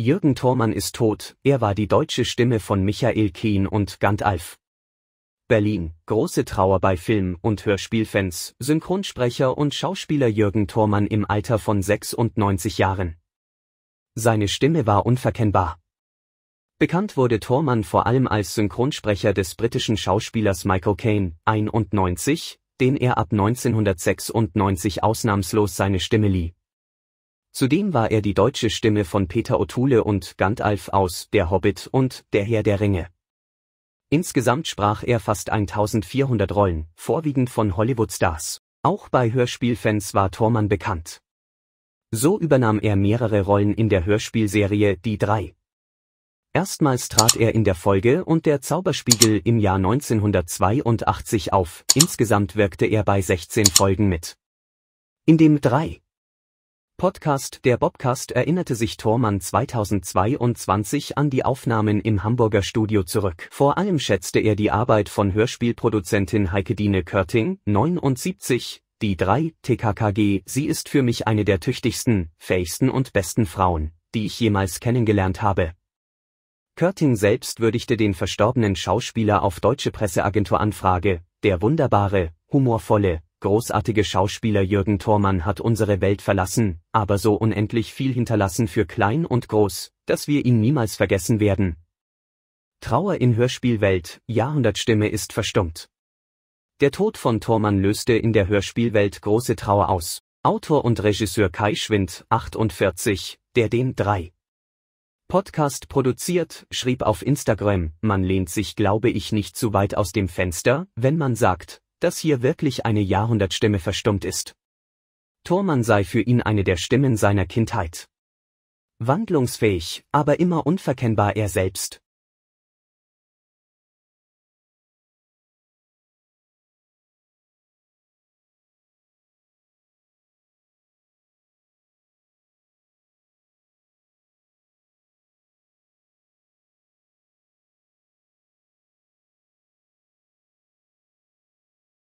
Jürgen Thormann ist tot, er war die deutsche Stimme von Michael Keen und Gandalf. Berlin, große Trauer bei Film- und Hörspielfans, Synchronsprecher und Schauspieler Jürgen Thormann im Alter von 96 Jahren. Seine Stimme war unverkennbar. Bekannt wurde Thormann vor allem als Synchronsprecher des britischen Schauspielers Michael Caine, 91, den er ab 1996 ausnahmslos seine Stimme lieh. Zudem war er die deutsche Stimme von Peter O'Toole und Gandalf aus Der Hobbit und Der Herr der Ringe. Insgesamt sprach er fast 1400 Rollen, vorwiegend von Hollywood-Stars. Auch bei Hörspielfans war Thormann bekannt. So übernahm er mehrere Rollen in der Hörspielserie Die Drei. Erstmals trat er in der Folge und der Zauberspiegel im Jahr 1982 auf, insgesamt wirkte er bei 16 Folgen mit. In dem Drei Podcast Der Bobcast erinnerte sich Thormann 2022 an die Aufnahmen im Hamburger Studio zurück. Vor allem schätzte er die Arbeit von Hörspielproduzentin Heikedine Körting, 79, die 3, TKKG, sie ist für mich eine der tüchtigsten, fähigsten und besten Frauen, die ich jemals kennengelernt habe. Körting selbst würdigte den verstorbenen Schauspieler auf deutsche Presseagentur Anfrage, der wunderbare, humorvolle, großartige Schauspieler Jürgen Thormann hat unsere Welt verlassen, aber so unendlich viel hinterlassen für klein und groß, dass wir ihn niemals vergessen werden. Trauer in Hörspielwelt, Jahrhundertstimme ist verstummt. Der Tod von Thormann löste in der Hörspielwelt große Trauer aus. Autor und Regisseur Kai Schwind, 48, der den 3. Podcast produziert, schrieb auf Instagram, man lehnt sich glaube ich nicht zu weit aus dem Fenster, wenn man sagt, dass hier wirklich eine Jahrhundertstimme verstummt ist. Thormann sei für ihn eine der Stimmen seiner Kindheit. Wandlungsfähig, aber immer unverkennbar er selbst.